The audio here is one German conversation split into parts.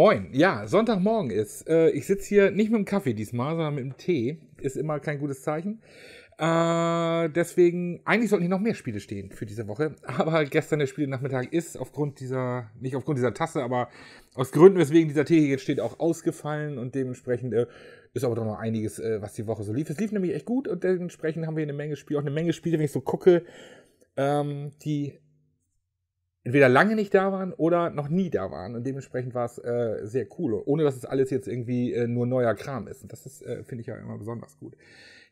Moin, ja, Sonntagmorgen ist. Äh, ich sitze hier nicht mit dem Kaffee diesmal, sondern mit dem Tee. Ist immer kein gutes Zeichen. Äh, deswegen, eigentlich sollten hier noch mehr Spiele stehen für diese Woche. Aber gestern der Spielnachmittag ist aufgrund dieser, nicht aufgrund dieser Tasse, aber aus Gründen, weswegen dieser Tee hier jetzt steht, auch ausgefallen und dementsprechend äh, ist aber doch noch einiges, äh, was die Woche so lief. Es lief nämlich echt gut und dementsprechend haben wir eine Menge Spiele, auch eine Menge Spiele, wenn ich so gucke, ähm, die entweder lange nicht da waren oder noch nie da waren. Und dementsprechend war es äh, sehr cool. Ohne dass es alles jetzt irgendwie äh, nur neuer Kram ist. Und das äh, finde ich ja immer besonders gut.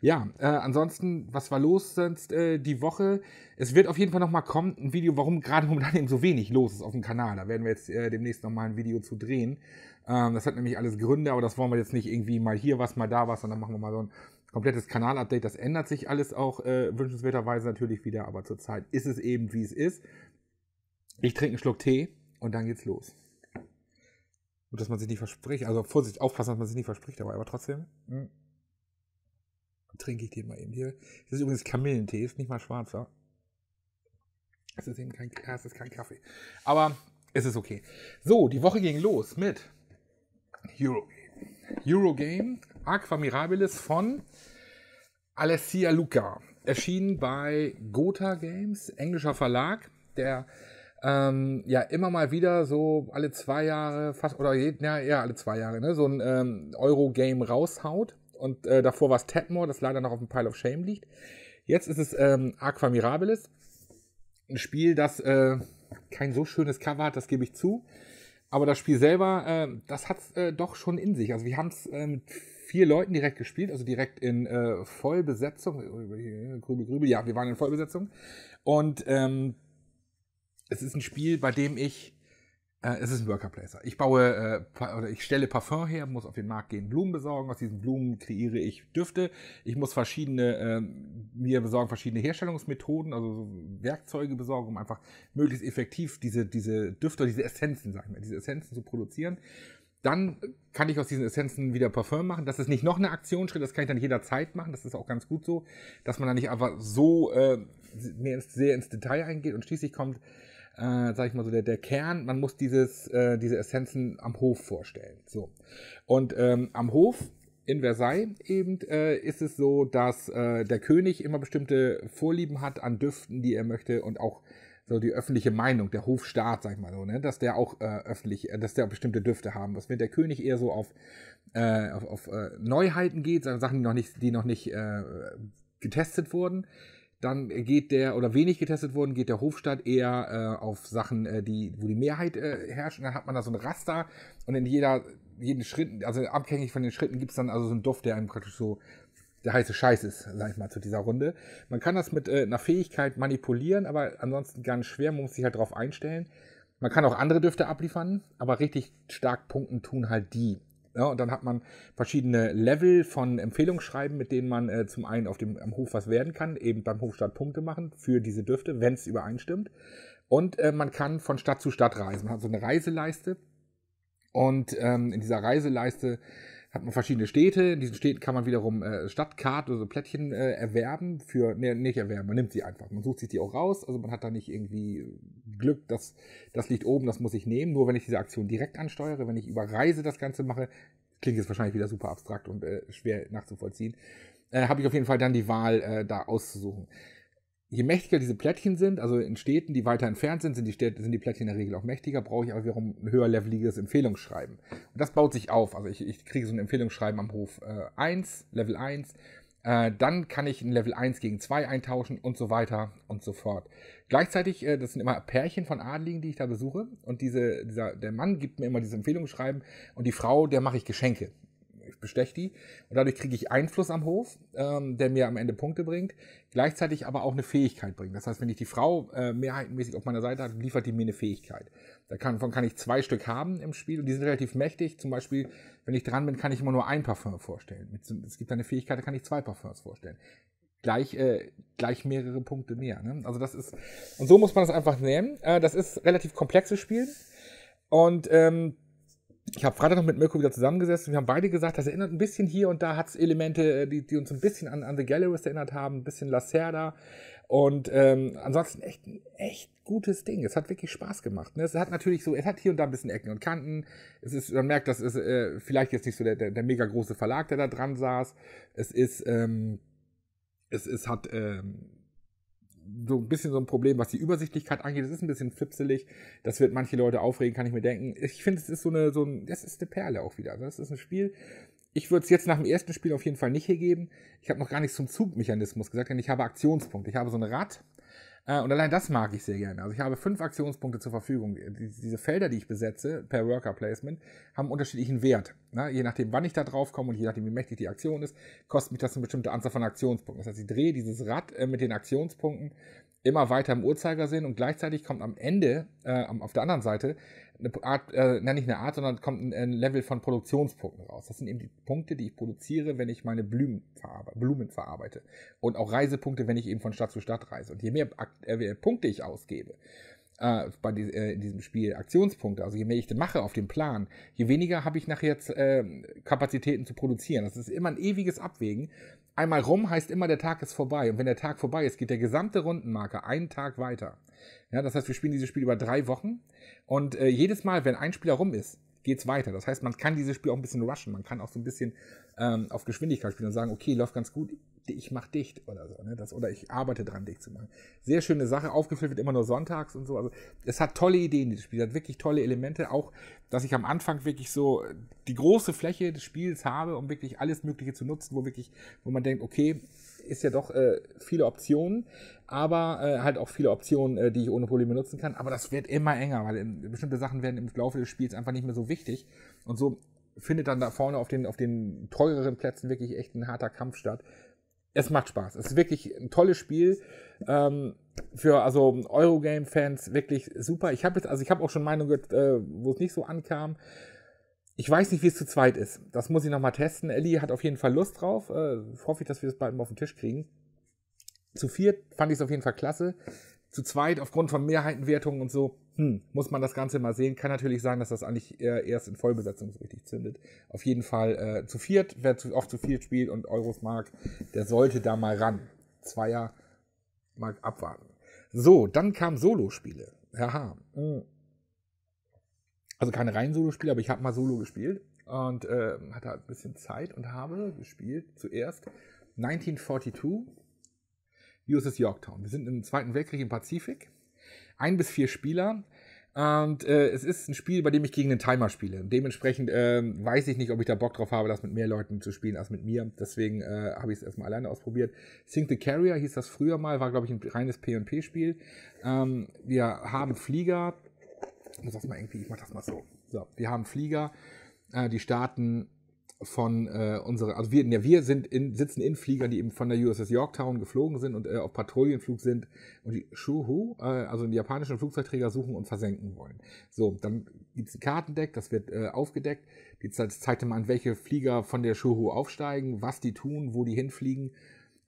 Ja, äh, ansonsten, was war los sonst äh, die Woche? Es wird auf jeden Fall nochmal kommen, ein Video, warum gerade momentan eben so wenig los ist auf dem Kanal. Da werden wir jetzt äh, demnächst nochmal ein Video zu drehen. Ähm, das hat nämlich alles Gründe, aber das wollen wir jetzt nicht irgendwie mal hier was, mal da was, sondern machen wir mal so ein komplettes Kanal-Update. Das ändert sich alles auch äh, wünschenswerterweise natürlich wieder, aber zurzeit ist es eben, wie es ist. Ich trinke einen Schluck Tee und dann geht's los. Und dass man sich nicht verspricht, also Vorsicht, aufpassen, dass man sich nicht verspricht, aber, aber trotzdem mh, hm, trinke ich den mal eben hier. Das ist übrigens Kamillentee, ist nicht mal schwarzer. Es ist eben kein, es ist kein Kaffee. Aber es ist okay. So, die Woche ging los mit Eurogame. Eurogame Aqua Mirabilis von Alessia Luca. Erschienen bei Gotha Games, englischer Verlag. Der ähm, ja immer mal wieder so alle zwei Jahre fast oder je, ja eher alle zwei Jahre ne, so ein ähm, Euro-Game raushaut. Und äh, davor war es Tadmore, das leider noch auf dem Pile of Shame liegt. Jetzt ist es ähm, Aqua Mirabilis. Ein Spiel, das äh, kein so schönes Cover hat, das gebe ich zu. Aber das Spiel selber, äh, das hat es äh, doch schon in sich. Also wir haben es äh, mit vier Leuten direkt gespielt, also direkt in äh, Vollbesetzung. Äh, Grübel, Grübel, ja, wir waren in Vollbesetzung. Und ähm, es ist ein Spiel, bei dem ich, äh, es ist ein Workerplacer. Ich baue, äh, oder ich stelle Parfum her, muss auf den Markt gehen, Blumen besorgen. Aus diesen Blumen kreiere ich Düfte. Ich muss verschiedene, äh, mir besorgen verschiedene Herstellungsmethoden, also Werkzeuge besorgen, um einfach möglichst effektiv diese, diese Düfte, diese Essenzen, sag ich mal, diese Essenzen zu produzieren dann kann ich aus diesen Essenzen wieder Parfum machen. Das ist nicht noch eine Aktionsschritt, das kann ich dann jederzeit machen. Das ist auch ganz gut so, dass man da nicht einfach so äh, mehr ins, sehr ins Detail eingeht und schließlich kommt, äh, sag ich mal so, der, der Kern, man muss dieses, äh, diese Essenzen am Hof vorstellen. So. Und ähm, am Hof in Versailles eben äh, ist es so, dass äh, der König immer bestimmte Vorlieben hat an Düften, die er möchte und auch so die öffentliche Meinung, der Hofstaat, sag ich mal so, ne, dass der auch äh, öffentlich, äh, dass der auch bestimmte Düfte haben Was Wenn der König eher so auf, äh, auf, auf äh, Neuheiten geht, also Sachen, die noch nicht, die noch nicht äh, getestet wurden, dann geht der, oder wenig getestet wurden, geht der Hofstadt eher äh, auf Sachen, äh, die, wo die Mehrheit äh, herrscht. Und dann hat man da so ein Raster und in jeder, jeden Schritt, also abhängig von den Schritten, gibt es dann also so einen Duft, der einem praktisch so der heiße Scheiß ist, sag ich mal, zu dieser Runde. Man kann das mit äh, einer Fähigkeit manipulieren, aber ansonsten ganz schwer, man muss sich halt drauf einstellen. Man kann auch andere Düfte abliefern, aber richtig stark punkten tun halt die. Ja, und dann hat man verschiedene Level von Empfehlungsschreiben, mit denen man äh, zum einen auf dem, am Hof was werden kann, eben beim Hofstadt Punkte machen für diese Düfte, wenn es übereinstimmt. Und äh, man kann von Stadt zu Stadt reisen. Man hat so eine Reiseleiste. Und ähm, in dieser Reiseleiste hat man verschiedene Städte. In diesen Städten kann man wiederum äh, Stadtkarten oder so Plättchen äh, erwerben. Für, nee, nicht erwerben, man nimmt sie einfach. Man sucht sich die auch raus. Also man hat da nicht irgendwie Glück, dass das liegt oben, das muss ich nehmen. Nur wenn ich diese Aktion direkt ansteuere, wenn ich über Reise das Ganze mache, klingt jetzt wahrscheinlich wieder super abstrakt und äh, schwer nachzuvollziehen, äh, habe ich auf jeden Fall dann die Wahl, äh, da auszusuchen je mächtiger diese Plättchen sind, also in Städten, die weiter entfernt sind, sind die, Städte, sind die Plättchen in der Regel auch mächtiger, brauche ich aber wiederum ein höher leveliges Empfehlungsschreiben. Und das baut sich auf. Also ich, ich kriege so ein Empfehlungsschreiben am Hof äh, 1, Level 1. Äh, dann kann ich ein Level 1 gegen 2 eintauschen und so weiter und so fort. Gleichzeitig, äh, das sind immer Pärchen von Adligen, die ich da besuche. Und diese, dieser, der Mann gibt mir immer dieses Empfehlungsschreiben und die Frau, der mache ich Geschenke ich bestech die und dadurch kriege ich Einfluss am Hof, ähm, der mir am Ende Punkte bringt, gleichzeitig aber auch eine Fähigkeit bringt. Das heißt, wenn ich die Frau äh, mehrheitenmäßig auf meiner Seite habe, liefert die mir eine Fähigkeit. Davon kann ich zwei Stück haben im Spiel und die sind relativ mächtig. Zum Beispiel, wenn ich dran bin, kann ich immer nur ein Parfum vorstellen. Es gibt eine Fähigkeit, da kann ich zwei Parfums vorstellen gleich, äh, gleich mehrere Punkte mehr. Ne? Also das ist, und so muss man das einfach nehmen. Äh, das ist relativ komplexes Spiel. Und ähm, ich habe Freitag noch mit Mirko wieder zusammengesessen. Wir haben beide gesagt, das erinnert ein bisschen hier und da hat es Elemente, äh, die, die, uns ein bisschen an, an The Galleries erinnert haben, ein bisschen Lacerda. Und ähm, ansonsten echt ein echt gutes Ding. Es hat wirklich Spaß gemacht. Ne? Es hat natürlich so, es hat hier und da ein bisschen Ecken und Kanten. Es ist, man merkt, das ist äh, vielleicht jetzt nicht so der, der, der, mega große Verlag, der da dran saß. Es ist, ähm, es, ist, hat ähm, so ein bisschen so ein Problem, was die Übersichtlichkeit angeht. Es ist ein bisschen flipselig. Das wird manche Leute aufregen, kann ich mir denken. Ich finde, es ist so eine, so ein, das ist eine Perle auch wieder. Das ist ein Spiel. Ich würde es jetzt nach dem ersten Spiel auf jeden Fall nicht hier geben. Ich habe noch gar nichts zum Zugmechanismus gesagt, denn ich habe Aktionspunkte. Ich habe so ein Rad, äh, und allein das mag ich sehr gerne. Also ich habe fünf Aktionspunkte zur Verfügung. Diese Felder, die ich besetze per Worker Placement, haben unterschiedlichen Wert. Ne? Je nachdem, wann ich da drauf komme und je nachdem, wie mächtig die Aktion ist, kostet mich das eine bestimmte Anzahl von Aktionspunkten. Das heißt, ich drehe dieses Rad äh, mit den Aktionspunkten immer weiter im Uhrzeigersinn und gleichzeitig kommt am Ende, äh, auf der anderen Seite, eine Art, äh, nicht eine Art, sondern kommt ein, Level von Produktionspunkten raus. Das sind eben die Punkte, die ich produziere, wenn ich meine Blumen, verarbe Blumen verarbeite. Und auch Reisepunkte, wenn ich eben von Stadt zu Stadt reise. Und je mehr Akt äh, Punkte ich ausgebe, äh, bei die, äh, in diesem Spiel Aktionspunkte, also je mehr ich mache auf dem Plan, je weniger habe ich nachher jetzt, äh, Kapazitäten zu produzieren. Das ist immer ein ewiges Abwägen Einmal rum heißt immer, der Tag ist vorbei. Und wenn der Tag vorbei ist, geht der gesamte Rundenmarker einen Tag weiter. Ja, das heißt, wir spielen dieses Spiel über drei Wochen. Und äh, jedes Mal, wenn ein Spieler rum ist, geht es weiter. Das heißt, man kann dieses Spiel auch ein bisschen rushen. Man kann auch so ein bisschen ähm, auf Geschwindigkeit spielen und sagen, okay, läuft ganz gut ich mache dicht oder so, ne? Das, oder ich arbeite dran, dicht zu machen. Sehr schöne Sache, aufgefüllt wird immer nur sonntags und so. Also es hat tolle Ideen, dieses Spiel, es hat wirklich tolle Elemente, auch dass ich am Anfang wirklich so äh, die große Fläche des Spiels habe, um wirklich alles Mögliche zu nutzen, wo wirklich, wo man denkt, okay, ist ja doch äh, viele Optionen, aber äh, halt auch viele Optionen, äh, die ich ohne Probleme nutzen kann. Aber das wird immer enger, weil in, ähm, bestimmte Sachen werden im Laufe des Spiels einfach nicht mehr so wichtig. Und so findet dann da vorne auf den, auf den teureren Plätzen wirklich echt ein harter Kampf statt, es macht Spaß. Es ist wirklich ein tolles Spiel. Ähm, für also Eurogame-Fans wirklich super. Ich habe jetzt, also ich habe auch schon Meinung gehört, äh, wo es nicht so ankam. Ich weiß nicht, wie es zu zweit ist. Das muss ich nochmal testen. Ellie hat auf jeden Fall Lust drauf. Äh, hoffe ich, dass wir das bald mal auf den Tisch kriegen. Zu viert fand ich es auf jeden Fall klasse zu zweit aufgrund von Mehrheitenwertungen und so, hm, muss man das Ganze mal sehen. Kann natürlich sein, dass das eigentlich erst in Vollbesetzung so richtig zündet. Auf jeden Fall äh, zu viert, wer zu, oft zu viert spielt und Euros mag, der sollte da mal ran. Zweier mag abwarten. So, dann kamen Solospiele. Haha. Hm. Also keine reinen Solospiele, aber ich habe mal Solo gespielt und äh, hatte halt ein bisschen Zeit und habe gespielt zuerst 1942 USS Yorktown. Wir sind im Zweiten Weltkrieg im Pazifik. Ein bis vier Spieler. Und äh, es ist ein Spiel, bei dem ich gegen den Timer spiele. Dementsprechend äh, weiß ich nicht, ob ich da Bock drauf habe, das mit mehr Leuten zu spielen als mit mir. Deswegen äh, habe ich es erstmal alleine ausprobiert. Sink the Carrier hieß das früher mal, war, glaube ich, ein reines PvP-Spiel. Ähm, wir haben Flieger. Ich muss das mal irgendwie, ich mach das mal so. So, wir haben Flieger. Äh, die starten von äh, unserer, also wir, ja, wir sind in, sitzen in Fliegern, die eben von der USS Yorktown geflogen sind und äh, auf Patrouillenflug sind und die Shuhu, äh, also den japanischen Flugzeugträger suchen und versenken wollen. So, dann gibt's ein Kartendeck, das wird äh, aufgedeckt. Jetzt zeigt, man, welche Flieger von der Shuhu aufsteigen, was die tun, wo die hinfliegen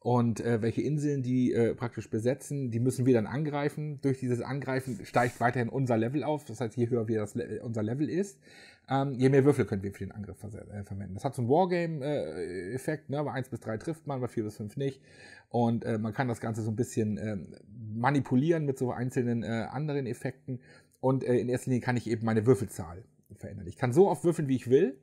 und äh, welche Inseln die äh, praktisch besetzen, die müssen wir dann angreifen. Durch dieses Angreifen steigt weiterhin unser Level auf. Das heißt, je höher wir das Le äh, unser Level ist, ähm, je mehr Würfel können wir für den Angriff äh, verwenden. Das hat so einen Wargame-Effekt. Äh, ne? Bei 1 bis 3 trifft man, bei 4 bis 5 nicht. Und äh, man kann das Ganze so ein bisschen äh, manipulieren mit so einzelnen äh, anderen Effekten. Und äh, in erster Linie kann ich eben meine Würfelzahl verändern. Ich kann so oft würfeln, wie ich will.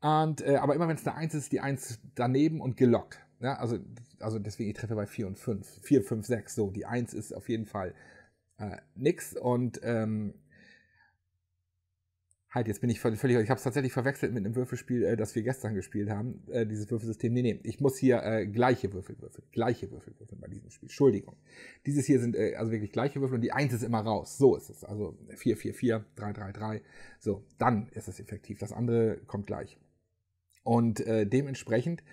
Und, äh, aber immer wenn es eine 1 ist, die 1 daneben und gelockt. Ja, also also deswegen, ich treffe bei 4 und 5. 4, 5, 6, so. Die 1 ist auf jeden Fall äh, nix. Und ähm, halt, jetzt bin ich völlig, ich habe es tatsächlich verwechselt mit einem Würfelspiel, äh, das wir gestern gespielt haben, äh, dieses Würfelsystem. Nee, nee, ich muss hier äh, gleiche Würfel würfeln, gleiche Würfel würfeln bei diesem Spiel. Entschuldigung. Dieses hier sind äh, also wirklich gleiche Würfel und die 1 ist immer raus. So ist es. Also 4, 4, 4, 3, 3, 3. So, dann ist es effektiv. Das andere kommt gleich. Und äh, dementsprechend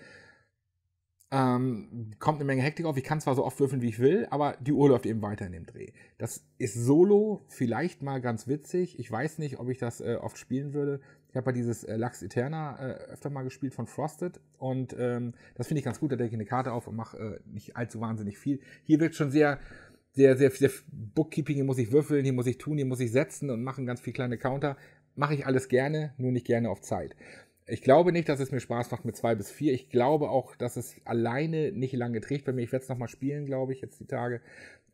ähm, kommt eine Menge Hektik auf. Ich kann zwar so oft würfeln, wie ich will, aber die Uhr läuft eben weiter in dem Dreh. Das ist solo vielleicht mal ganz witzig. Ich weiß nicht, ob ich das äh, oft spielen würde. Ich habe ja dieses äh, Lux Eterna äh, öfter mal gespielt von Frosted und ähm, das finde ich ganz gut. Da decke ich eine Karte auf und mache äh, nicht allzu wahnsinnig viel. Hier wird schon sehr, sehr, sehr, sehr Bookkeeping. Hier muss ich würfeln, hier muss ich tun, hier muss ich setzen und machen ganz viel kleine Counter. Mache ich alles gerne, nur nicht gerne auf Zeit. Ich glaube nicht, dass es mir Spaß macht mit zwei bis vier. Ich glaube auch, dass es alleine nicht lange trägt bei mir. Ich werde es nochmal spielen, glaube ich, jetzt die Tage.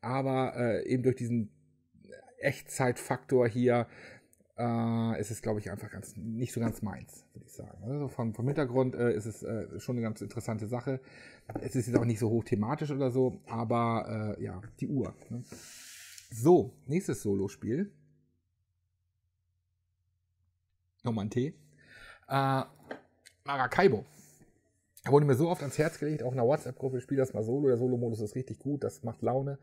Aber äh, eben durch diesen Echtzeitfaktor hier äh, ist es, glaube ich, einfach ganz, nicht so ganz meins, würde ich sagen. Also vom, vom Hintergrund äh, ist es äh, schon eine ganz interessante Sache. Es ist jetzt auch nicht so hoch thematisch oder so, aber äh, ja, die Uhr. Ne? So, nächstes Solospiel. Nochmal ein Tee. Äh, Maracaibo. Er wurde mir so oft ans Herz gelegt, auch in der WhatsApp-Gruppe, spiel das mal solo. Der Solo-Modus ist richtig gut, das macht Laune.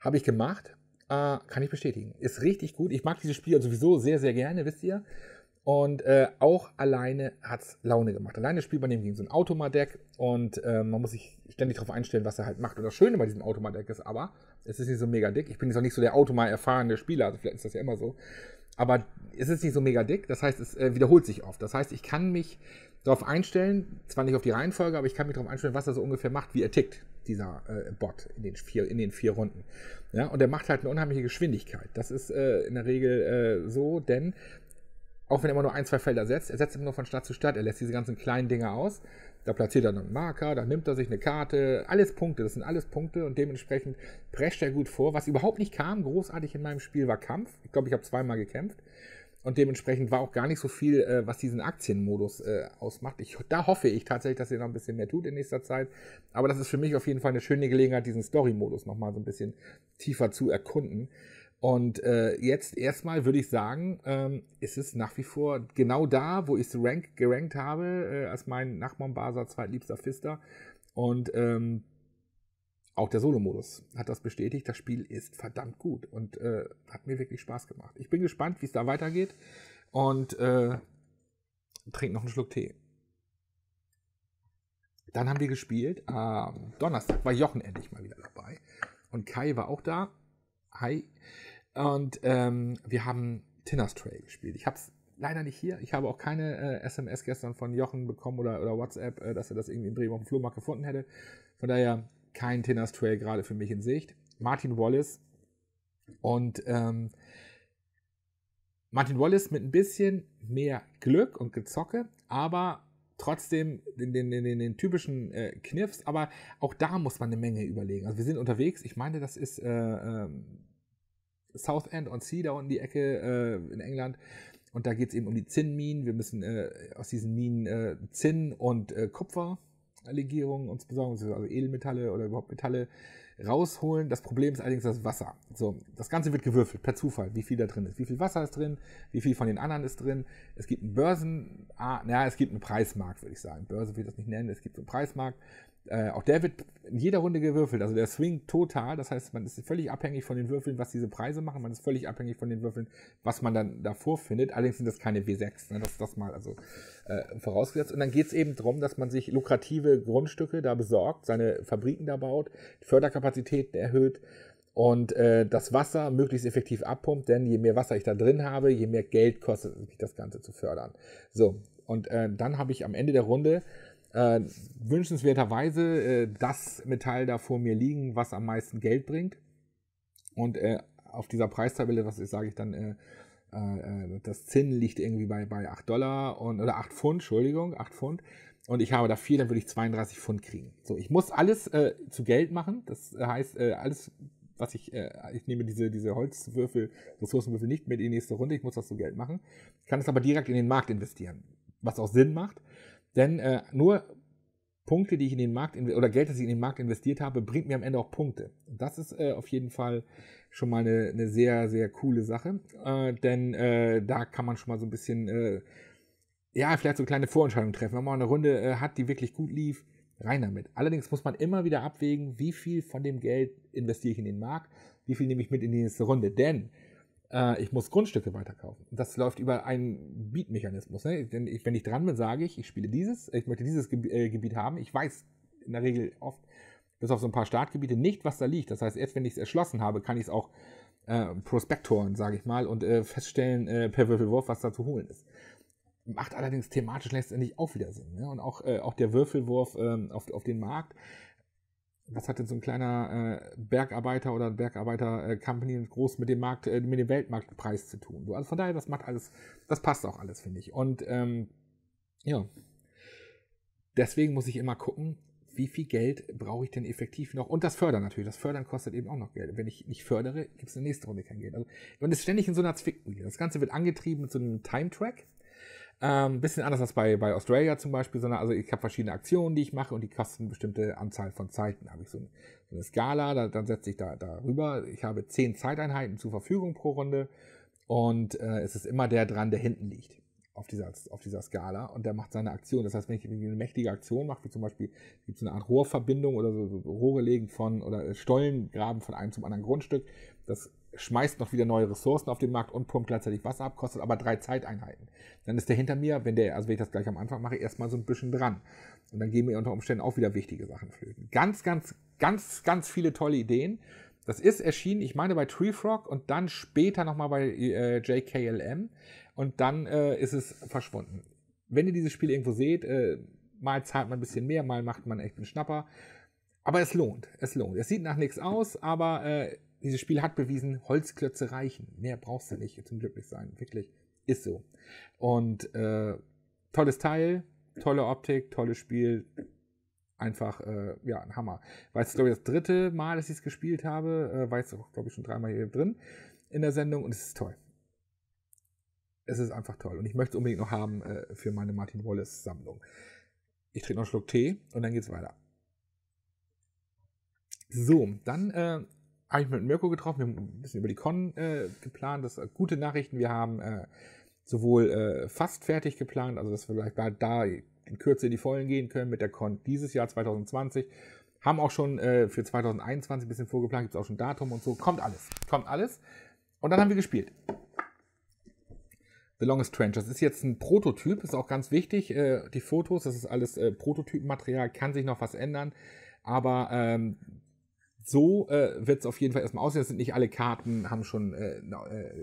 Habe ich gemacht, äh, kann ich bestätigen. Ist richtig gut. Ich mag dieses Spiel sowieso sehr, sehr gerne, wisst ihr. Und äh, auch alleine hat es Laune gemacht. Alleine spielt man eben gegen so ein Automadeck und äh, man muss sich ständig darauf einstellen, was er halt macht. Und das Schöne bei diesem Automadeck ist aber, es ist nicht so mega dick. Ich bin jetzt auch nicht so der automa erfahrene Spieler, also vielleicht ist das ja immer so aber es ist nicht so mega dick, das heißt, es äh, wiederholt sich oft. Das heißt, ich kann mich darauf einstellen, zwar nicht auf die Reihenfolge, aber ich kann mich darauf einstellen, was er so ungefähr macht, wie er tickt, dieser äh, Bot in den, vier, in den vier Runden. Ja, und er macht halt eine unheimliche Geschwindigkeit. Das ist äh, in der Regel äh, so, denn auch wenn er immer nur ein, zwei Felder setzt, er setzt immer nur von Stadt zu Stadt, er lässt diese ganzen kleinen Dinge aus da platziert er einen Marker, da nimmt er sich eine Karte, alles Punkte, das sind alles Punkte und dementsprechend prescht er gut vor. Was überhaupt nicht kam, großartig in meinem Spiel, war Kampf. Ich glaube, ich habe zweimal gekämpft. Und dementsprechend war auch gar nicht so viel, äh, was diesen Aktienmodus äh, ausmacht. Ich, da hoffe ich tatsächlich, dass ihr noch ein bisschen mehr tut in nächster Zeit. Aber das ist für mich auf jeden Fall eine schöne Gelegenheit, diesen Story-Modus nochmal so ein bisschen tiefer zu erkunden. Und äh, jetzt erstmal würde ich sagen, ähm, ist es nach wie vor genau da, wo ich es rank, gerankt habe, äh, als mein Nachbarn-Basar zweitliebster Fister. Und ähm, auch der Solo-Modus hat das bestätigt. Das Spiel ist verdammt gut und äh, hat mir wirklich Spaß gemacht. Ich bin gespannt, wie es da weitergeht. Und äh, trink noch einen Schluck Tee. Dann haben wir gespielt. Am Donnerstag war Jochen endlich mal wieder dabei. Und Kai war auch da. Hi. Und ähm, wir haben Tinner's Trail gespielt. Ich habe es leider nicht hier. Ich habe auch keine äh, SMS gestern von Jochen bekommen oder, oder WhatsApp, äh, dass er das irgendwie im Bremen auf dem Flohmarkt gefunden hätte. Von daher kein Tinner's Trail gerade für mich in Sicht. Martin Wallace und ähm, Martin Wallace mit ein bisschen mehr Glück und Gezocke, aber trotzdem den, den, den, den typischen äh, Kniffs, aber auch da muss man eine Menge überlegen. Also wir sind unterwegs, ich meine, das ist äh, äh, South End on Sea, da unten die Ecke äh, in England. Und da geht es eben um die Zinnminen. Wir müssen äh, aus diesen Minen äh, Zinn und äh, Kupferlegierungen uns besorgen, also Edelmetalle oder überhaupt Metalle rausholen. Das Problem ist allerdings das Wasser. So, das Ganze wird gewürfelt per Zufall, wie viel da drin ist. Wie viel Wasser ist drin, wie viel von den anderen ist drin. Es gibt einen Börsen, ah, naja, es gibt einen Preismarkt, würde ich sagen. Börse will ich das nicht nennen, es gibt so einen Preismarkt. Äh, auch der wird in jeder Runde gewürfelt. Also der swingt total. Das heißt, man ist völlig abhängig von den Würfeln, was diese Preise machen. Man ist völlig abhängig von den Würfeln, was man dann davor findet. Allerdings sind das keine W6. Ne? Das ist das mal also äh, vorausgesetzt. Und dann geht es eben darum, dass man sich lukrative Grundstücke da besorgt, seine Fabriken da baut, die Förderkapazitäten erhöht und äh, das Wasser möglichst effektiv abpumpt. Denn je mehr Wasser ich da drin habe, je mehr Geld kostet es das Ganze zu fördern. So, und äh, dann habe ich am Ende der Runde äh, wünschenswerterweise äh, das Metall da vor mir liegen, was am meisten Geld bringt. Und äh, auf dieser Preistabelle, was ich sage ich dann, äh, äh, äh, das Zinn liegt irgendwie bei, bei 8 Dollar und, oder 8 Pfund, Entschuldigung, 8 Pfund. Und ich habe da 4, dann würde ich 32 Pfund kriegen. So, ich muss alles zu Geld machen. Das heißt, alles, was ich, ich nehme diese, diese Holzwürfel, Ressourcenwürfel nicht mit in die nächste Runde. Ich muss das zu Geld machen. Ich kann es aber direkt in den Markt investieren, was auch Sinn macht. Denn äh, nur Punkte, die ich in den Markt oder Geld, das ich in den Markt investiert habe, bringt mir am Ende auch Punkte. Das ist äh, auf jeden Fall schon mal eine, eine sehr, sehr coole Sache. Äh, denn äh, da kann man schon mal so ein bisschen, äh, ja, vielleicht so kleine Vorentscheidungen treffen. Wenn man eine Runde äh, hat, die wirklich gut lief, rein damit. Allerdings muss man immer wieder abwägen, wie viel von dem Geld investiere ich in den Markt, wie viel nehme ich mit in die nächste Runde. Denn äh, ich muss Grundstücke weiterkaufen. Das läuft über einen Bietmechanismus. Ne? Denn ich, wenn ich dran bin, sage ich, ich spiele dieses, ich möchte dieses Gebiet, äh, Gebiet haben. Ich weiß in der Regel oft, bis auf so ein paar Startgebiete, nicht, was da liegt. Das heißt, erst wenn ich es erschlossen habe, kann ich es auch äh, prospektoren, sage ich mal, und äh, feststellen äh, per Würfelwurf, was da zu holen ist. Macht allerdings thematisch letztendlich auch wieder Sinn. Ne? Und auch, äh, auch der Würfelwurf ähm, auf, auf den Markt was hat denn so ein kleiner äh, Bergarbeiter oder Bergarbeiter-Company äh, groß mit dem Markt, äh, mit dem Weltmarktpreis zu tun? Also von daher, das macht alles, das passt auch alles, finde ich. Und ähm, ja, deswegen muss ich immer gucken, wie viel Geld brauche ich denn effektiv noch? Und das Fördern natürlich. Das Fördern kostet eben auch noch Geld. wenn ich nicht fördere, gibt es in der nächsten Runde kein Geld. Also man ist ständig in so einer Zwickmühle. Das Ganze wird angetrieben mit so einem Time-Track. Ähm, bisschen anders als bei, bei Australia zum Beispiel, sondern also ich habe verschiedene Aktionen, die ich mache und die kosten eine bestimmte Anzahl von Zeiten. Habe ich so eine, so eine Skala, da, dann setze ich da darüber. Ich habe zehn Zeiteinheiten zur Verfügung pro Runde und äh, es ist immer der dran, der hinten liegt auf dieser, auf dieser Skala und der macht seine Aktion. Das heißt, wenn ich eine mächtige Aktion mache, wie zum Beispiel gibt es eine Art Rohrverbindung oder so, so Rohre legen von oder Stollen graben von einem zum anderen Grundstück, das schmeißt noch wieder neue Ressourcen auf den Markt und pumpt gleichzeitig Wasser ab, kostet aber drei Zeiteinheiten. Dann ist der hinter mir, wenn der, also wenn ich das gleich am Anfang mache, erstmal so ein bisschen dran. Und dann gehen mir unter Umständen auch wieder wichtige Sachen flöten. Ganz, ganz, ganz, ganz viele tolle Ideen. Das ist erschienen, ich meine, bei Tree Frog und dann später nochmal bei äh, JKLM. Und dann äh, ist es verschwunden. Wenn ihr dieses Spiel irgendwo seht, äh, mal zahlt man ein bisschen mehr, mal macht man echt einen Schnapper. Aber es lohnt, es lohnt. Es sieht nach nichts aus, aber äh, dieses Spiel hat bewiesen, Holzklötze reichen. Mehr brauchst du nicht zum sein. Wirklich. Ist so. Und äh, tolles Teil, tolle Optik, tolles Spiel. Einfach, äh, ja, ein Hammer. Weil es, glaube ich, das dritte Mal, dass ich es gespielt habe, äh, war auch, glaube ich, schon dreimal hier drin in der Sendung und es ist toll. Es ist einfach toll. Und ich möchte es unbedingt noch haben äh, für meine Martin Wallace-Sammlung. Ich trinke noch einen Schluck Tee und dann geht's weiter. So, dann äh, habe ich mit Mirko getroffen, wir haben ein bisschen über die Con äh, geplant, das äh, gute Nachrichten, wir haben äh, sowohl äh, fast fertig geplant, also dass wir vielleicht bald da in Kürze in die Vollen gehen können mit der Con dieses Jahr 2020, haben auch schon äh, für 2021 ein bisschen vorgeplant, gibt es auch schon Datum und so, kommt alles, kommt alles. Und dann haben wir gespielt. The Longest Trench. Das ist jetzt ein Prototyp, ist auch ganz wichtig. Äh, die Fotos, das ist alles äh, Prototypenmaterial, kann sich noch was ändern. Aber ähm, so äh, wird es auf jeden Fall erstmal aussehen. Das sind nicht alle Karten, haben schon äh, äh,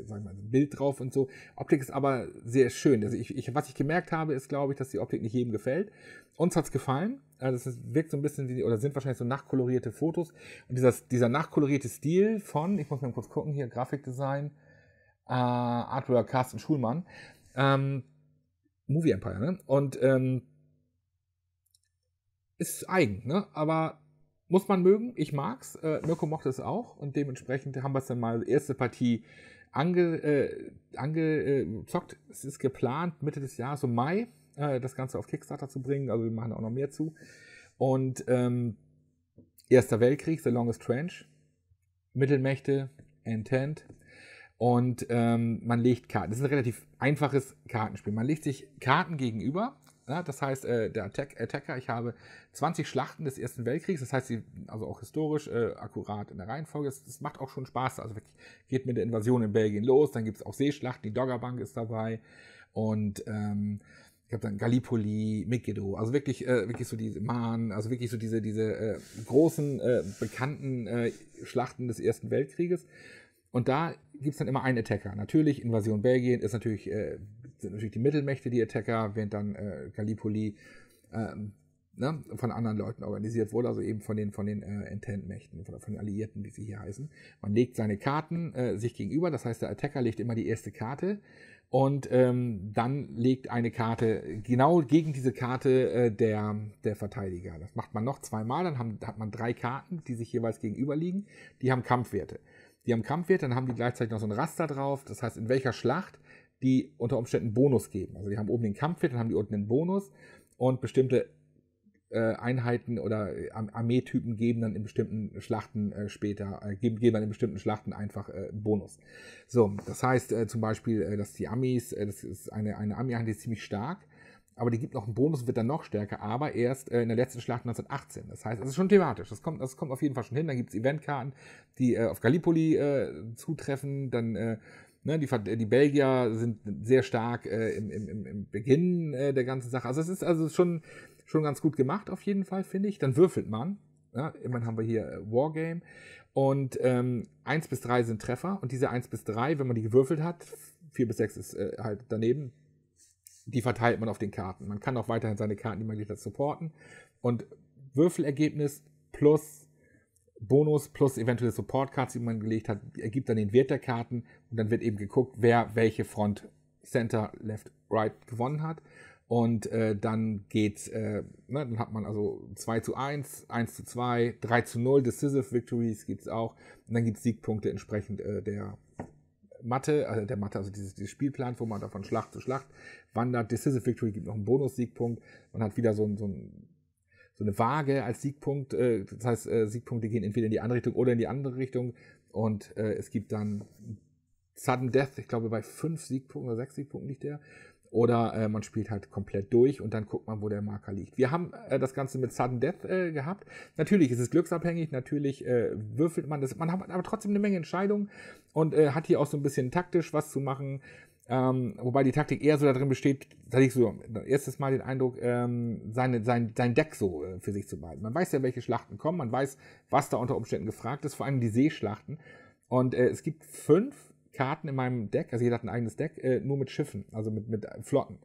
sagen wir mal, ein Bild drauf und so. Optik ist aber sehr schön. Also ich, ich, was ich gemerkt habe, ist, glaube ich, dass die Optik nicht jedem gefällt. Uns hat es gefallen. Also es wirkt so ein bisschen wie, oder sind wahrscheinlich so nachkolorierte Fotos. Und dieser, dieser nachkolorierte Stil von, ich muss mal kurz gucken, hier Grafikdesign, äh, Artwork Carsten Schulmann, ähm, Movie Empire, ne? Und ähm, ist eigen, ne? Aber muss man mögen. Ich mag's. Äh, Mirko mochte es auch und dementsprechend haben wir es dann mal erste Partie angezockt. Äh, ange, äh, es ist geplant, Mitte des Jahres, so Mai, äh, das Ganze auf Kickstarter zu bringen. Also wir machen auch noch mehr zu. Und ähm, Erster Weltkrieg, The Longest Trench, Mittelmächte, Intent. Und ähm, man legt Karten. Das ist ein relativ einfaches Kartenspiel. Man legt sich Karten gegenüber ja, das heißt, äh, der Attack Attacker, ich habe 20 Schlachten des Ersten Weltkriegs, das heißt, sie, also auch historisch äh, akkurat in der Reihenfolge, das, das macht auch schon Spaß. Also geht mit der Invasion in Belgien los, dann gibt es auch Seeschlachten, die Doggerbank ist dabei und ähm, ich habe dann Gallipoli, Megiddo, also wirklich, äh, wirklich so diese Mahn, also wirklich so diese, diese äh, großen, äh, bekannten äh, Schlachten des Ersten Weltkrieges. Und da gibt es dann immer einen Attacker. Natürlich, Invasion Belgien ist natürlich äh, sind natürlich die Mittelmächte, die Attacker, während dann äh, Gallipoli ähm, ne, von anderen Leuten organisiert wurde, also eben von den, von den äh, Ententmächten, von, von, den Alliierten, wie sie hier heißen. Man legt seine Karten äh, sich gegenüber, das heißt, der Attacker legt immer die erste Karte und ähm, dann legt eine Karte genau gegen diese Karte äh, der, der Verteidiger. Das macht man noch zweimal, dann haben, hat man drei Karten, die sich jeweils gegenüberliegen, die haben Kampfwerte. Die haben Kampfwerte, dann haben die gleichzeitig noch so ein Raster drauf, das heißt, in welcher Schlacht die unter Umständen Bonus geben. Also die haben oben den Kampfwert, dann haben die unten den Bonus und bestimmte äh, Einheiten oder äh, Armeetypen geben dann in bestimmten Schlachten äh, später, geben, geben dann in bestimmten Schlachten einfach Bonus. So, das heißt zum Beispiel, dass die Amis, das ist eine, eine Armee, die ist ziemlich stark, aber die gibt noch einen Bonus, und wird dann noch stärker, aber erst in der letzten Schlacht 1918. Das heißt, es ist schon thematisch. Das kommt, das kommt auf jeden Fall schon hin. Dann gibt es Eventkarten, die äh, auf Gallipoli äh, zutreffen. Dann äh, Ne, die, die Belgier sind sehr stark äh, im, im, im Beginn äh, der ganzen Sache. Also es ist also schon, schon ganz gut gemacht auf jeden Fall, finde ich. Dann würfelt man. Ja, immerhin haben wir hier äh, Wargame. Und ähm, 1 bis 3 sind Treffer. Und diese 1 bis 3, wenn man die gewürfelt hat, 4 bis 6 ist äh, halt daneben, die verteilt man auf den Karten. Man kann auch weiterhin seine Karten, die man hat, supporten. Und Würfelergebnis plus Bonus plus eventuelle Support-Cards, die man gelegt hat, ergibt dann den Wert der Karten und dann wird eben geguckt, wer welche Front Center, Left, Right gewonnen hat. Und äh, dann geht, äh, ne, dann hat man also 2 zu 1, 1 zu 2, 3 zu 0, Decisive Victories gibt es auch. Und dann gibt es Siegpunkte entsprechend äh, der Matte, also der Matte, also dieses, dieses Spielplanformat von Schlacht zu Schlacht wandert. Decisive Victory gibt noch einen Bonus-Siegpunkt. Man hat wieder so, so ein so eine Waage als Siegpunkt. Äh, das heißt, äh, Siegpunkte gehen entweder in die eine Richtung oder in die andere Richtung. Und äh, es gibt dann Sudden Death, ich glaube bei fünf Siegpunkten oder sechs Siegpunkten liegt der. Oder äh, man spielt halt komplett durch und dann guckt man, wo der Marker liegt. Wir haben äh, das Ganze mit Sudden Death äh, gehabt. Natürlich ist es glücksabhängig, natürlich äh, würfelt man das. Man hat aber trotzdem eine Menge Entscheidungen und äh, hat hier auch so ein bisschen taktisch was zu machen. Ähm, wobei die Taktik eher so darin besteht, da hatte ich so erstes Mal den Eindruck, ähm, seine, sein, sein Deck so äh, für sich zu behalten. Man weiß ja, welche Schlachten kommen, man weiß, was da unter Umständen gefragt ist, vor allem die Seeschlachten. Und äh, es gibt fünf Karten in meinem Deck, also jeder hat ein eigenes Deck, äh, nur mit Schiffen, also mit, mit äh, Flotten.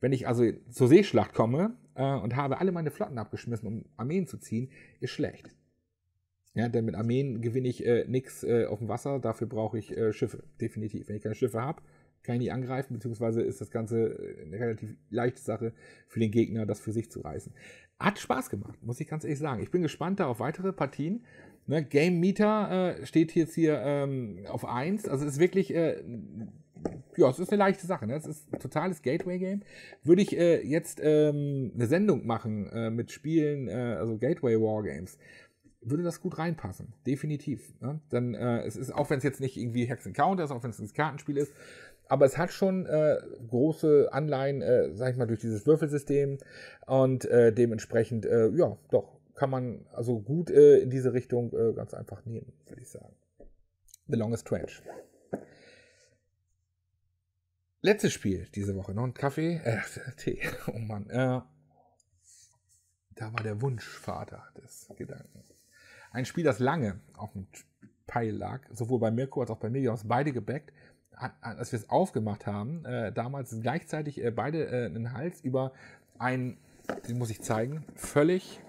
Wenn ich also zur Seeschlacht komme äh, und habe alle meine Flotten abgeschmissen, um Armeen zu ziehen, ist schlecht. Ja, denn mit Armeen gewinne ich äh, nichts äh, auf dem Wasser, dafür brauche ich äh, Schiffe, definitiv. Wenn ich keine Schiffe habe, kann ich nicht angreifen, beziehungsweise ist das Ganze äh, eine relativ leichte Sache für den Gegner, das für sich zu reißen. Hat Spaß gemacht, muss ich ganz ehrlich sagen. Ich bin gespannt da auf weitere Partien. Ne, Game Meter äh, steht jetzt hier ähm, auf 1. Also es ist wirklich, äh, ja, es ist eine leichte Sache. Ne? Es ist ein totales Gateway-Game. Würde ich äh, jetzt ähm, eine Sendung machen äh, mit Spielen, äh, also Gateway War Games, würde das gut reinpassen. Definitiv. Ne? Dann, es ist, auch wenn es jetzt nicht irgendwie Hexen Counter ist, auch wenn es ein Kartenspiel ist, aber es hat schon äh, große Anleihen, äh, sag ich mal, durch dieses Würfelsystem und äh, dementsprechend, äh, ja, doch, kann man also gut äh, in diese Richtung äh, ganz einfach nehmen, würde ich sagen. The Longest Trench. Letztes Spiel diese Woche, noch ein Kaffee, äh, Tee, oh Mann, äh, da war der Wunschvater des Gedanken. Ein Spiel, das lange auf dem Pile lag, sowohl bei Mirko als auch bei mir, die haben es beide gebackt als wir es aufgemacht haben, äh, damals gleichzeitig äh, beide äh, einen Hals über einen, den muss ich zeigen, völlig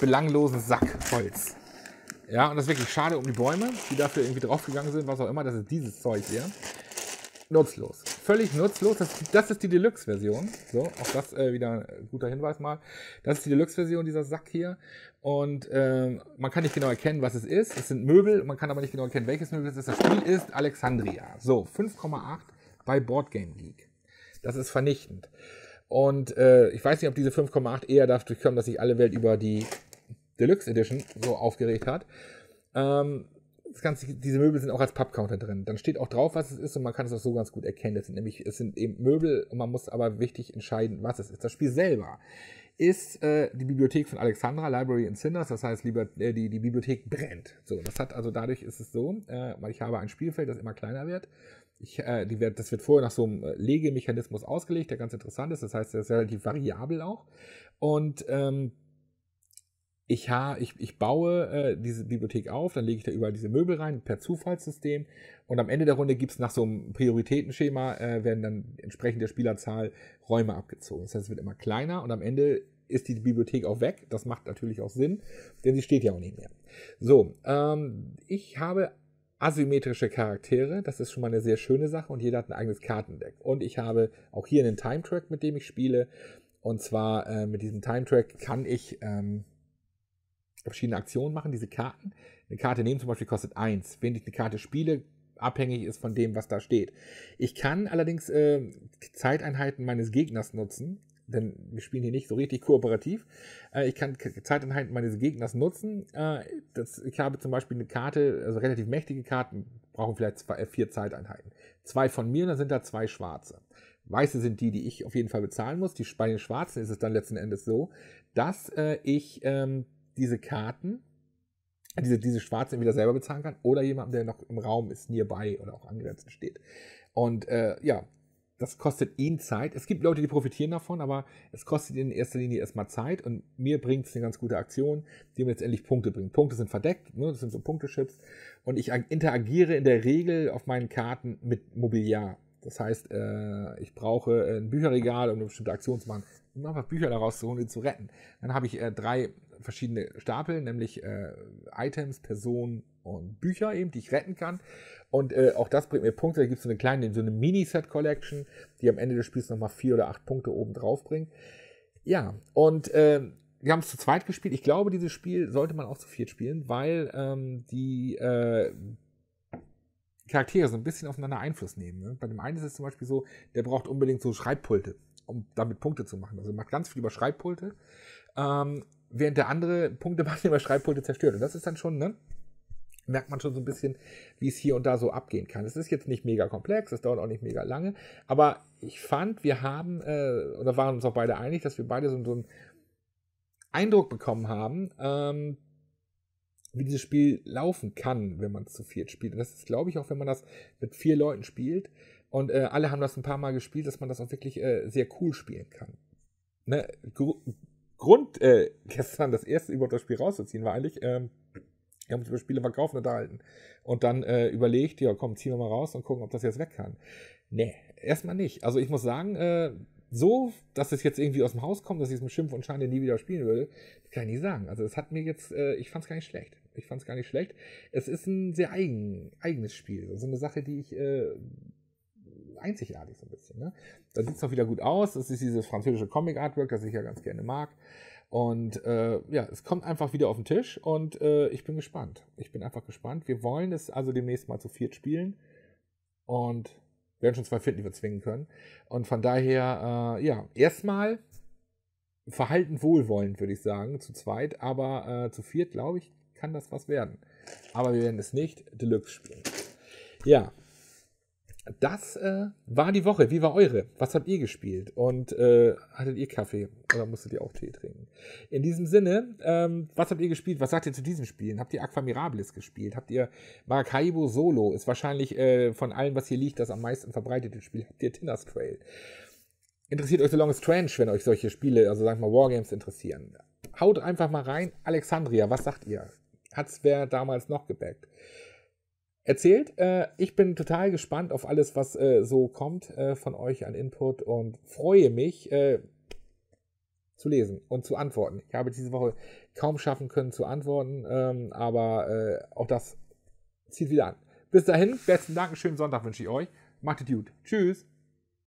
belanglosen Sack Holz. Ja, und das ist wirklich schade um die Bäume, die dafür irgendwie draufgegangen sind, was auch immer, das ist dieses Zeug hier. Nutzlos völlig nutzlos. Das, das ist die Deluxe-Version. So, auch das äh, wieder ein guter Hinweis mal. Das ist die Deluxe-Version, dieser Sack hier. Und äh, man kann nicht genau erkennen, was es ist. Es sind Möbel, man kann aber nicht genau erkennen, welches Möbel es ist. Das Spiel ist Alexandria. So, 5,8 bei Board Game League. Das ist vernichtend. Und äh, ich weiß nicht, ob diese 5,8 eher dadurch kommen, dass sich alle Welt über die Deluxe Edition so aufgeregt hat. Ähm, das Ganze, diese Möbel sind auch als Pappcounter drin. Dann steht auch drauf, was es ist und man kann es auch so ganz gut erkennen. Es sind nämlich, es sind eben Möbel und man muss aber wichtig entscheiden, was es ist. Das Spiel selber ist äh, die Bibliothek von Alexandra, Library in Cinders, das heißt, lieber, äh, die, die Bibliothek brennt. So, das hat also dadurch ist es so, äh, ich habe ein Spielfeld, das immer kleiner wird. Ich, äh, die wird, das wird vorher nach so einem äh, Legemechanismus ausgelegt, der ganz interessant ist. Das heißt, der ist relativ variabel auch. Und ähm, ich, ha, ich, ich baue äh, diese Bibliothek auf, dann lege ich da überall diese Möbel rein per Zufallssystem und am Ende der Runde gibt es nach so einem Prioritätenschema, äh, werden dann entsprechend der Spielerzahl Räume abgezogen. Das heißt, es wird immer kleiner und am Ende ist die Bibliothek auch weg. Das macht natürlich auch Sinn, denn sie steht ja auch nicht mehr. So, ähm, ich habe asymmetrische Charaktere, das ist schon mal eine sehr schöne Sache und jeder hat ein eigenes Kartendeck. Und ich habe auch hier einen Time Track, mit dem ich spiele. Und zwar äh, mit diesem Time Track kann ich... Ähm, verschiedene Aktionen machen, diese Karten. Eine Karte nehmen zum Beispiel kostet 1. Wenn ich eine Karte spiele, abhängig ist von dem, was da steht. Ich kann allerdings äh, Zeiteinheiten meines Gegners nutzen, denn wir spielen hier nicht so richtig kooperativ. Äh, ich kann Zeiteinheiten meines Gegners nutzen. Äh, das, ich habe zum Beispiel eine Karte, also relativ mächtige Karten, brauchen vielleicht zwei, äh, vier Zeiteinheiten. Zwei von mir dann sind da zwei schwarze. Weiße sind die, die ich auf jeden Fall bezahlen muss. Die, bei den Schwarzen ist es dann letzten Endes so, dass äh, ich ähm, diese Karten, diese, diese schwarzen entweder selber bezahlen kann oder jemand, der noch im Raum ist, nearby oder auch angrenzend steht. Und äh, ja, das kostet ihn Zeit. Es gibt Leute, die profitieren davon, aber es kostet ihnen in erster Linie erstmal Zeit und mir bringt es eine ganz gute Aktion, die mir letztendlich Punkte bringt. Punkte sind verdeckt, ne? das sind so Punktechips und ich interagiere in der Regel auf meinen Karten mit Mobiliar. Das heißt, äh, ich brauche ein Bücherregal, um eine bestimmte Aktion zu machen, um einfach Bücher daraus zu holen und zu retten. Dann habe ich äh, drei verschiedene Stapel, nämlich äh, Items, Personen und Bücher eben, die ich retten kann. Und äh, auch das bringt mir Punkte. Da gibt es so eine kleine, so eine Mini-Set-Collection, die am Ende des Spiels nochmal vier oder acht Punkte oben drauf bringt. Ja, und äh, wir haben es zu zweit gespielt. Ich glaube, dieses Spiel sollte man auch zu viert spielen, weil ähm, die äh, Charaktere so ein bisschen aufeinander Einfluss nehmen. Ne? Bei dem einen ist es zum Beispiel so, der braucht unbedingt so Schreibpulte, um damit Punkte zu machen. Also macht ganz viel über Schreibpulte. Ähm, während der andere Punkte macht, immer Schreibpunkte zerstört. Und das ist dann schon, ne? merkt man schon so ein bisschen, wie es hier und da so abgehen kann. Es ist jetzt nicht mega komplex, es dauert auch nicht mega lange, aber ich fand, wir haben, äh, oder waren uns auch beide einig, dass wir beide so, so einen Eindruck bekommen haben, ähm, wie dieses Spiel laufen kann, wenn man es zu viert spielt. Und das ist, glaube ich, auch wenn man das mit vier Leuten spielt und äh, alle haben das ein paar Mal gespielt, dass man das auch wirklich äh, sehr cool spielen kann. Ne? Grund, äh, gestern das erste überhaupt das Spiel rauszuziehen, war eigentlich, ähm, wir haben uns über Spiele verkaufen unterhalten und dann äh, überlegt, ja komm, ziehen wir mal raus und gucken, ob das jetzt weg kann. Nee, erstmal nicht. Also ich muss sagen, äh, so, dass es jetzt irgendwie aus dem Haus kommt, dass ich es mit Schimpf und Schande nie wieder spielen würde, kann ich nicht sagen. Also es hat mir jetzt, äh, ich fand es gar nicht schlecht. Ich fand es gar nicht schlecht. Es ist ein sehr eigen, eigenes Spiel. So also eine Sache, die ich äh, einzigartig so ein bisschen. Ne? Da sieht es auch wieder gut aus. Das ist dieses französische Comic-Artwork, das ich ja ganz gerne mag. Und äh, ja, es kommt einfach wieder auf den Tisch und äh, ich bin gespannt. Ich bin einfach gespannt. Wir wollen es also demnächst mal zu viert spielen und werden schon zwei Viertel, die wir zwingen können. Und von daher, äh, ja, erstmal verhalten wohlwollend, würde ich sagen, zu zweit, aber äh, zu viert, glaube ich, kann das was werden. Aber wir werden es nicht Deluxe spielen. Ja, das äh, war die Woche. Wie war eure? Was habt ihr gespielt? Und äh, hattet ihr Kaffee? Oder musstet ihr auch Tee trinken? In diesem Sinne, ähm, was habt ihr gespielt? Was sagt ihr zu diesen Spielen? Habt ihr Aqua Mirabilis gespielt? Habt ihr Maracaibo Solo? Ist wahrscheinlich äh, von allem, was hier liegt, das am meisten verbreitete Spiel. Habt ihr Tinder's Trail? Interessiert euch The Longest Trench, wenn euch solche Spiele, also sagen wir mal Wargames, interessieren? Haut einfach mal rein. Alexandria, was sagt ihr? Hat's wer damals noch gebackt? erzählt. Äh, ich bin total gespannt auf alles, was äh, so kommt äh, von euch an Input und freue mich äh, zu lesen und zu antworten. Ich habe diese Woche kaum schaffen können zu antworten, ähm, aber äh, auch das zieht wieder an. Bis dahin, besten Dank, schönen Sonntag wünsche ich euch. Macht es gut. Tschüss.